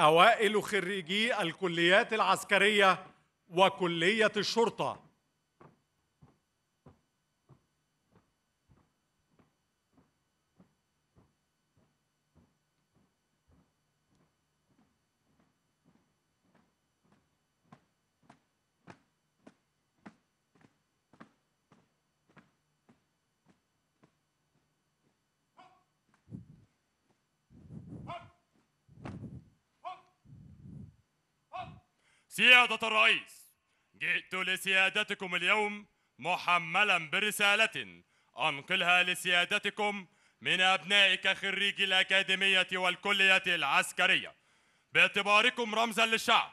اوائل خريجي الكليات العسكريه وكليه الشرطه سيادة الرئيس جئت لسيادتكم اليوم محملا برسالة أنقلها لسيادتكم من أبنائك خريجي الأكاديمية والكلية العسكرية باعتباركم رمزا للشعب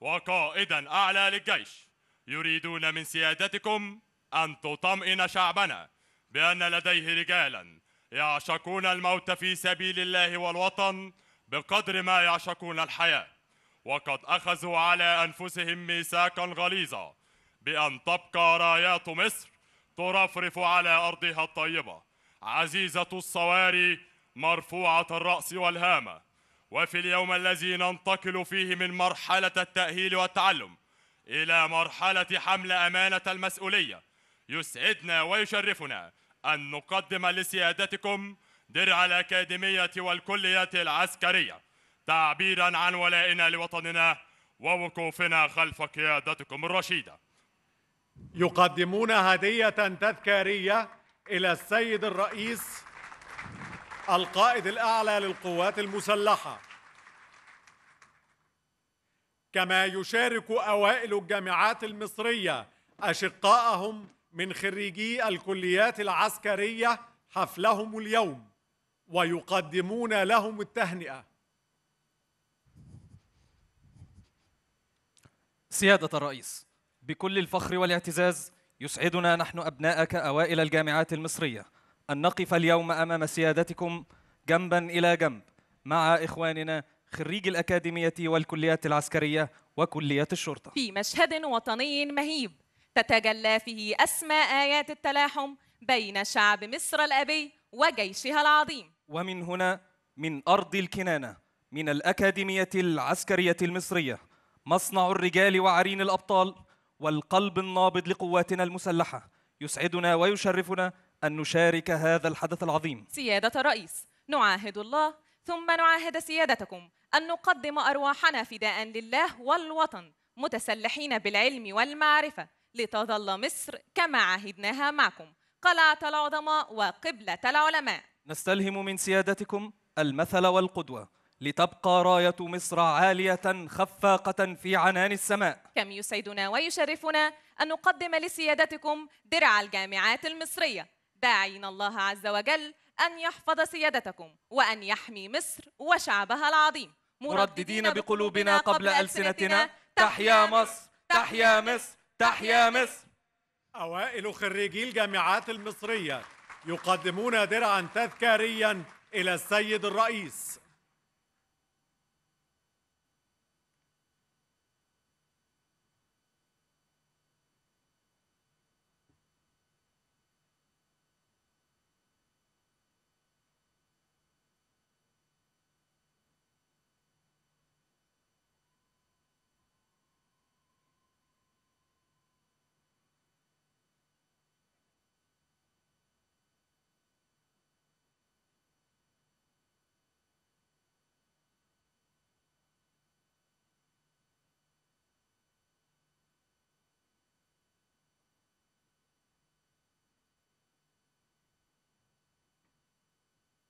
وقائدا أعلى للجيش يريدون من سيادتكم أن تطمئن شعبنا بأن لديه رجالا يعشقون الموت في سبيل الله والوطن بقدر ما يعشقون الحياه وقد أخذوا على أنفسهم ميثاقا غليظا بأن تبقى رايات مصر ترفرف على أرضها الطيبة عزيزة الصواري مرفوعة الرأس والهامة وفي اليوم الذي ننتقل فيه من مرحلة التأهيل والتعلم إلى مرحلة حمل أمانة المسؤولية يسعدنا ويشرفنا أن نقدم لسيادتكم درع الأكاديمية والكليات العسكرية تعبيرا عن ولائنا لوطننا ووقوفنا خلف قيادتكم الرشيده. يقدمون هديه تذكاريه الى السيد الرئيس القائد الاعلى للقوات المسلحه. كما يشارك اوائل الجامعات المصريه اشقائهم من خريجي الكليات العسكريه حفلهم اليوم ويقدمون لهم التهنئه سيادة الرئيس بكل الفخر والاعتزاز يسعدنا نحن أبناءك أوائل الجامعات المصرية أن نقف اليوم أمام سيادتكم جنبا إلى جنب مع إخواننا خريج الأكاديمية والكليات العسكرية وكلية الشرطة في مشهد وطني مهيب تتجلى فيه أسمى آيات التلاحم بين شعب مصر الأبي وجيشها العظيم ومن هنا من أرض الكنانة من الأكاديمية العسكرية المصرية مصنع الرجال وعرين الأبطال والقلب النابض لقواتنا المسلحة يسعدنا ويشرفنا أن نشارك هذا الحدث العظيم سيادة الرئيس نعاهد الله ثم نعاهد سيادتكم أن نقدم أرواحنا فداء لله والوطن متسلحين بالعلم والمعرفة لتظل مصر كما عهدناها معكم قلعة العظماء وقبلة العلماء نستلهم من سيادتكم المثل والقدوة لتبقى راية مصر عالية خفاقة في عنان السماء كم يسعدنا ويشرفنا أن نقدم لسيادتكم درع الجامعات المصرية داعين الله عز وجل أن يحفظ سيادتكم وأن يحمي مصر وشعبها العظيم مرددين بقلوبنا قبل ألسنتنا تحيا مصر تحيا مصر تحيا مصر أوائل خريجي الجامعات المصرية يقدمون درعا تذكاريا إلى السيد الرئيس